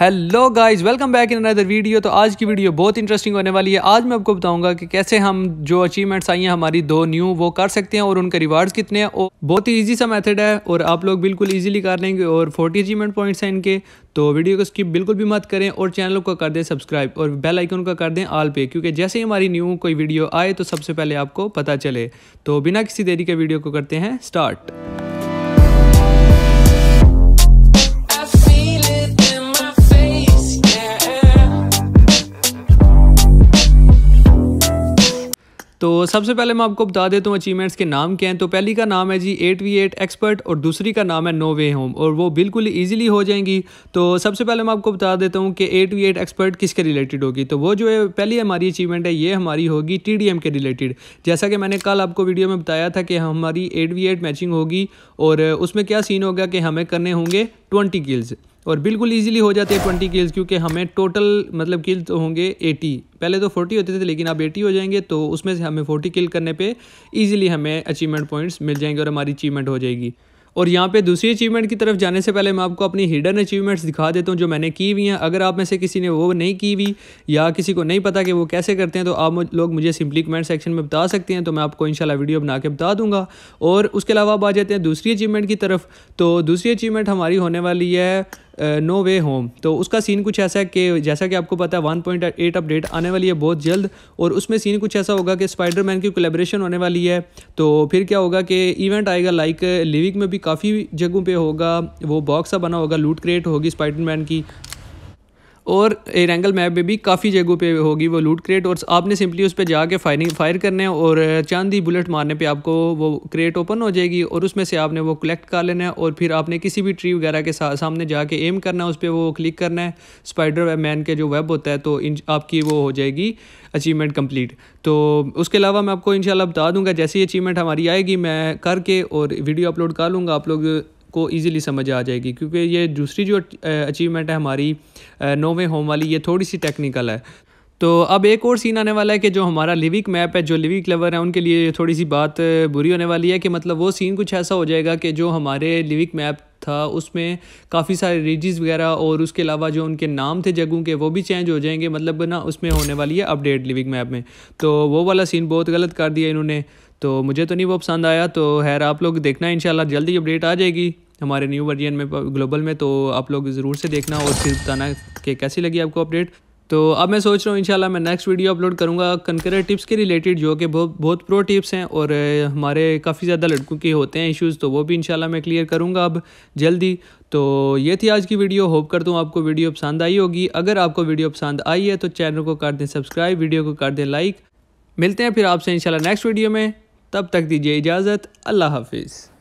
hello guys welcome back in another video तो आज की वीडियो बहुत इंटरेस्टिंग होने वाली है आज मैं आपको बताऊंगा कि कैसे हम जो अचीवमेंट्स आई हैं हमारी दो न्यू वो कर सकते हैं और उनके रिवार्ड्स कितने हैं और बहुत ही इजी सा मेथड है और आप लोग बिल्कुल इजीली कर लेंगे और 40 अचीवमेंट पॉइंट्स हैं इनके तो वीडियो को स्किप बिल्कुल भी मत करें और चैनल को कर दें सब्सक्राइब और बेल आइकन का कर दें आल पे क्योंकि जैसे ही हमारी न्यू कोई वीडियो आए तो सबसे पहले आपको पता चले तो बिना किसी देरी के वीडियो को करते हैं स्टार्ट तो सबसे पहले मैं आपको बता देता हूँ अचीवमेंट्स के नाम क्या हैं तो पहली का नाम है G eight V eight expert और दूसरी का नाम है नो वे होम और वो बिल्कुल ईजिली हो जाएंगी तो सबसे पहले मैं आपको बता देता हूँ कि एट वी एट एक्सपर्ट किसके रिलेटेड होगी तो वो जो है पहली हमारी अचीवमेंट है ये हमारी होगी टी डी एम के रिलेटेड जैसा कि मैंने कल आपको वीडियो में बताया था कि हमारी एट वी एट मैचिंग होगी और उसमें क्या सीन होगा कि हमें करने होंगे ट्वेंटी किल्स और बिल्कुल ईजिली हो जाते हैं ट्वेंटी किल्स क्योंकि हमें टोटल मतलब किल तो होंगे एटी पहले तो फोर्टी होते थे लेकिन अब एटी हो जाएंगे तो उसमें से हमें फोर्टी किल करने पे ईजिली हमें अचीवमेंट पॉइंट्स मिल जाएंगे और हमारी अचीवमेंट हो जाएगी और यहाँ पे दूसरी अचीवमेंट की तरफ जाने से पहले मैं आपको अपनी हिडन अचीवमेंट्स दिखा देता हूँ जो मैंने की हुई हैं अगर आप में से किसी ने वो नहीं की हुई या किसी को नहीं पता कि वो कैसे करते हैं तो आप लोग मुझे सिंपली कमेंट सेक्शन में बता सकते हैं तो मैं आपको इंशाल्लाह वीडियो बना के बता दूंगा और उसके अलावा आप आ जाते हैं दूसरी अचीवमेंट की तरफ तो दूसरी अचीवमेंट हमारी होने वाली है नो वे होम तो उसका सीन कुछ ऐसा है कि जैसा कि आपको पता है वन पॉइंट एट अपडेट आने वाली है बहुत जल्द और उसमें सीन कुछ ऐसा होगा कि स्पाइडरमैन की कोलेब्रेशन होने वाली है तो फिर क्या होगा कि इवेंट आएगा लाइक लिविक में भी काफ़ी जगहों पर होगा वो बॉक्स बना होगा लूट क्रिएट होगी स्पाइडरमैन की और एरेंगल मैप में भी काफ़ी जगहों पे होगी वो लूट क्रेट और आपने सिंपली उस पर जाके फायरिंग फायर करने और चांदी बुलेट मारने पे आपको वो क्रेट ओपन हो जाएगी और उसमें से आपने वो कलेक्ट कर लेना है और फिर आपने किसी भी ट्री वगैरह के सामने जाके एम करना है उस पर वो क्लिक करना है स्पाइडर मैन के जो वेब होता है तो इन आपकी वो हो जाएगी अचीवमेंट कम्प्लीट तो उसके अलावा मैं आपको इनशाला बता दूंगा जैसी अचीवमेंट हमारी आएगी मैं करके और वीडियो अपलोड कर लूँगा आप लोग आपको ईजिली समझ आ जाएगी क्योंकि ये दूसरी जो अचीवमेंट है हमारी नोवे होम वाली ये थोड़ी सी टेक्निकल है तो अब एक और सीन आने वाला है कि जो हमारा लिविक मैप है जो लिविक लवर है उनके लिए थोड़ी सी बात बुरी होने वाली है कि मतलब वो सीन कुछ ऐसा हो जाएगा कि जो हमारे लिविक मैप था उसमें काफ़ी सारे रिजिस वगैरह और उसके अलावा जो उनके नाम थे जगहों के वो भी चेंज हो जाएंगे मतलब ना उसमें होने वाली है अपडेट लिविक मैप में तो वो वाला सीन बहुत गलत कर दिया इन्होंने तो मुझे तो नहीं वो पसंद आया तो हैर आप लोग देखना इन जल्दी अपडेट आ जाएगी हमारे न्यू वर्जन में ग्लोबल में तो आप लोग ज़रूर से देखना और फिर बताना कि कैसी लगी आपको अपडेट तो अब मैं सोच रहा हूँ इंशाल्लाह मैं नेक्स्ट वीडियो अपलोड करूँगा कनकरर टिप्स के रिलेटेड जो कि बहुत बहुत प्रो टिप्स हैं और हमारे काफ़ी ज़्यादा लड़कों के होते हैं इश्यूज़ तो वो भी इंशाल्लाह मैं क्लियर करूँगा अब जल्दी तो ये थी आज की वीडियो होप करता हूँ आपको वीडियो पसंद आई होगी अगर आपको वीडियो पसंद आई है तो चैनल को कर दें सब्सक्राइब वीडियो को कर दें लाइक मिलते हैं फिर आपसे इंशाल्लाह नेक्स्ट वीडियो में तब तक दीजिए इजाज़त अल्लाह हाफिज़